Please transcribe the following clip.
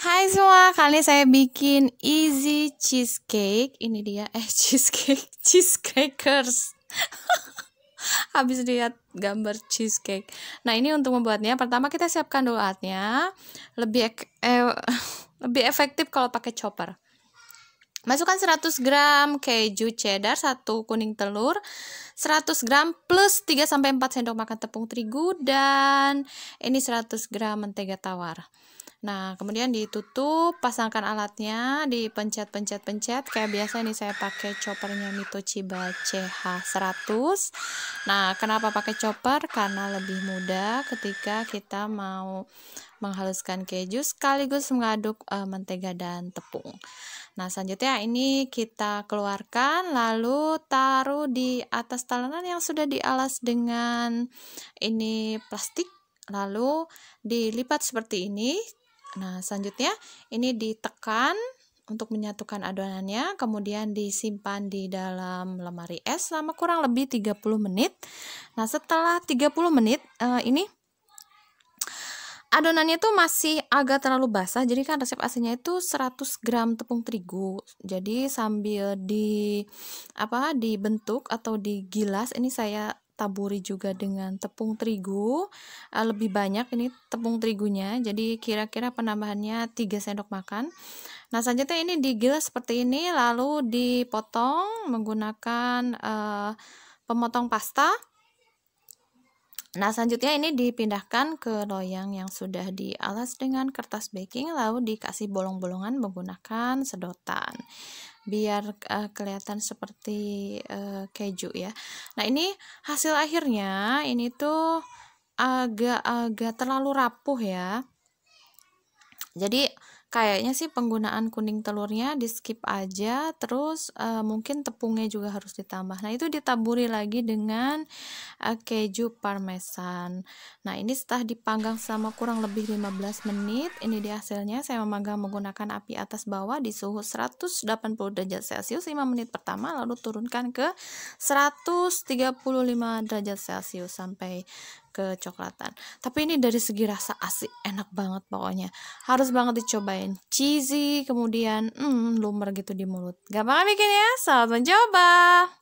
Hai semua, kali ini saya bikin easy cheesecake. Ini dia, eh cheesecake, cheesecakers. Habis lihat gambar cheesecake. Nah ini untuk membuatnya, pertama kita siapkan dulu alatnya. Lebih eh, lebih efektif kalau pakai chopper. Masukkan 100 gram keju cheddar, 1 kuning telur, 100 gram plus 3-4 sendok makan tepung terigu, dan ini 100 gram mentega tawar. Nah, kemudian ditutup, pasangkan alatnya, dipencet-pencet-pencet kayak biasa ini saya pakai choppernya Mitochiba CH100. Nah, kenapa pakai chopper? Karena lebih mudah ketika kita mau menghaluskan keju sekaligus mengaduk e, mentega dan tepung. Nah, selanjutnya ini kita keluarkan lalu taruh di atas talenan yang sudah dialas dengan ini plastik lalu dilipat seperti ini Nah, selanjutnya ini ditekan untuk menyatukan adonannya, kemudian disimpan di dalam lemari es selama kurang lebih 30 menit. Nah, setelah 30 menit uh, ini adonannya itu masih agak terlalu basah jadi kan resep aslinya itu 100 gram tepung terigu jadi sambil di apa dibentuk atau digilas ini saya taburi juga dengan tepung terigu uh, lebih banyak ini tepung terigunya jadi kira-kira penambahannya 3 sendok makan nah selanjutnya ini digilas seperti ini lalu dipotong menggunakan uh, pemotong pasta Nah, selanjutnya ini dipindahkan ke loyang yang sudah dialas dengan kertas baking lalu dikasih bolong-bolongan menggunakan sedotan biar uh, kelihatan seperti uh, keju ya. Nah, ini hasil akhirnya ini tuh agak-agak terlalu rapuh ya. Jadi kayaknya sih penggunaan kuning telurnya di skip aja terus uh, mungkin tepungnya juga harus ditambah nah itu ditaburi lagi dengan uh, keju parmesan nah ini setelah dipanggang selama kurang lebih 15 menit ini dia hasilnya saya memanggang menggunakan api atas bawah di suhu 180 derajat celcius 5 menit pertama lalu turunkan ke 135 derajat celcius sampai kecoklatan. Tapi ini dari segi rasa asik enak banget pokoknya. Harus banget dicobain. Cheesy kemudian hmm lumer gitu di mulut. Gampang bikin ya. Selamat mencoba.